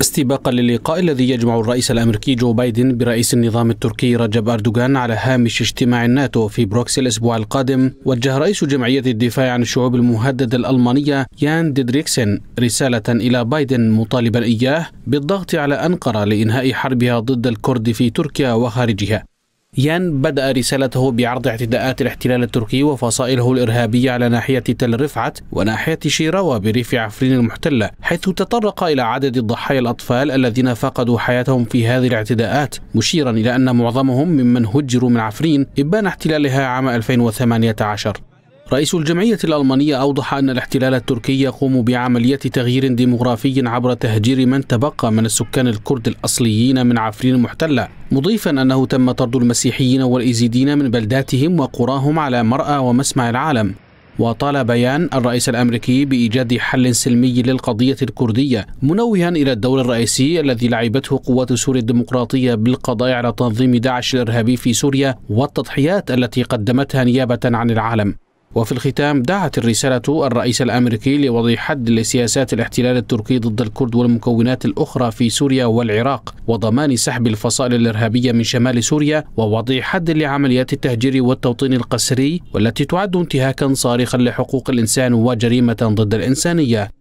استباقا للقاء الذي يجمع الرئيس الامريكي جو بايدن برئيس النظام التركي رجب اردوغان على هامش اجتماع الناتو في بروكسل الاسبوع القادم وجه رئيس جمعيه الدفاع عن الشعوب المهدده الالمانيه يان ديدريكسن رساله الى بايدن مطالبا اياه بالضغط على انقره لانهاء حربها ضد الكرد في تركيا وخارجها يان بدأ رسالته بعرض اعتداءات الاحتلال التركي وفصائله الإرهابية على ناحية تل رفعت وناحية شيراوة بريف عفرين المحتلة حيث تطرق إلى عدد الضحايا الأطفال الذين فقدوا حياتهم في هذه الاعتداءات مشيرا إلى أن معظمهم ممن هجروا من عفرين إبان احتلالها عام 2018 رئيس الجمعية الألمانية أوضح أن الاحتلال التركي يقوم بعملية تغيير ديمغرافي عبر تهجير من تبقى من السكان الكرد الأصليين من عفرين المحتلة مضيفا أنه تم طرد المسيحيين والإيزيدين من بلداتهم وقراهم على مرأى ومسمع العالم وطال بيان الرئيس الامريكي بايجاد حل سلمي للقضيه الكرديه منوها الى الدور الرئيسي الذي لعبته قوات سوريا الديمقراطيه بالقضاء على تنظيم داعش الارهابي في سوريا والتضحيات التي قدمتها نيابه عن العالم وفي الختام دعت الرسالة الرئيس الأمريكي لوضع حد لسياسات الاحتلال التركي ضد الكرد والمكونات الأخرى في سوريا والعراق وضمان سحب الفصائل الإرهابية من شمال سوريا ووضع حد لعمليات التهجير والتوطين القسري والتي تعد انتهاكا صارخا لحقوق الإنسان وجريمة ضد الإنسانية